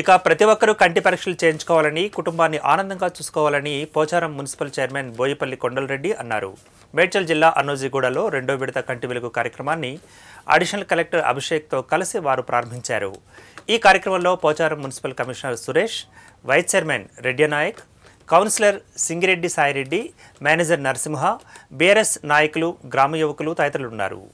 ఇక ప్రతి ఒక్కరూ కంటి పరీక్షలు చేయించుకోవాలని కుటుంబాన్ని ఆనందంగా చూసుకోవాలని పోచారం మున్సిపల్ చైర్మన్ బోయపల్లి కొండలరెడ్డి అన్నారు మేడ్చల్ జిల్లా అన్నోజిగూడలో రెండో విడత కంటి వెలుగు కార్యక్రమాన్ని అడిషనల్ కలెక్టర్ అభిషేక్తో కలిసి వారు ప్రారంభించారు ఈ కార్యక్రమంలో Pocharam municipal commissioner Suresh vice chairman Nayak councillor Singireddy Saireddy manager Narasimha BRS నాయకులు గ్రామ యువకులు తదితరులున్నారు